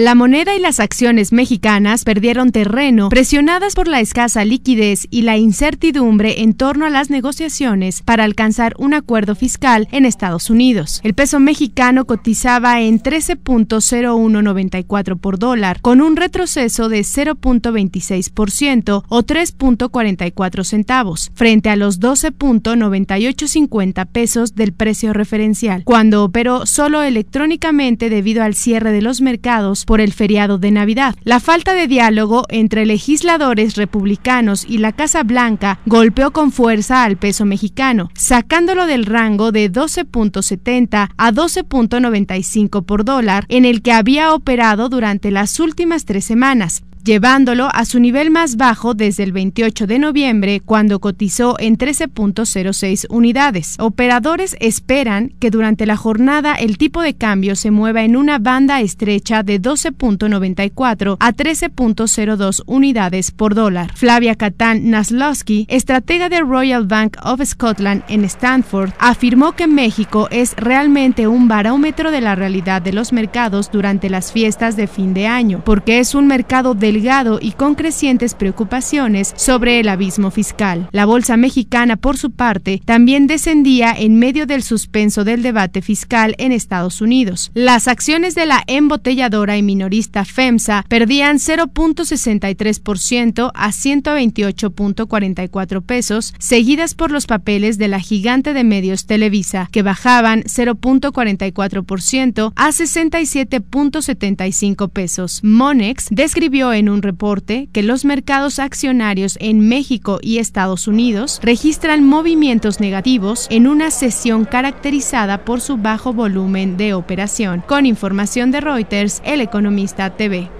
La moneda y las acciones mexicanas perdieron terreno, presionadas por la escasa liquidez y la incertidumbre en torno a las negociaciones para alcanzar un acuerdo fiscal en Estados Unidos. El peso mexicano cotizaba en 13.0194 por dólar, con un retroceso de 0.26% o 3.44 centavos, frente a los 12.9850 pesos del precio referencial, cuando operó solo electrónicamente debido al cierre de los mercados por el feriado de Navidad. La falta de diálogo entre legisladores republicanos y la Casa Blanca golpeó con fuerza al peso mexicano, sacándolo del rango de 12.70 a 12.95 por dólar en el que había operado durante las últimas tres semanas, llevándolo a su nivel más bajo desde el 28 de noviembre, cuando cotizó en 13.06 unidades. Operadores esperan que durante la jornada el tipo de cambio se mueva en una banda estrecha de 12.94 a 13.02 unidades por dólar. Flavia Catán Naslowski, estratega de Royal Bank of Scotland en Stanford, afirmó que México es realmente un barómetro de la realidad de los mercados durante las fiestas de fin de año, porque es un mercado del y con crecientes preocupaciones sobre el abismo fiscal. La Bolsa Mexicana, por su parte, también descendía en medio del suspenso del debate fiscal en Estados Unidos. Las acciones de la embotelladora y minorista FEMSA perdían 0.63% a 128.44 pesos, seguidas por los papeles de la gigante de medios Televisa, que bajaban 0.44% a 67.75 pesos. Monex describió en un reporte que los mercados accionarios en México y Estados Unidos registran movimientos negativos en una sesión caracterizada por su bajo volumen de operación. Con información de Reuters, El Economista TV.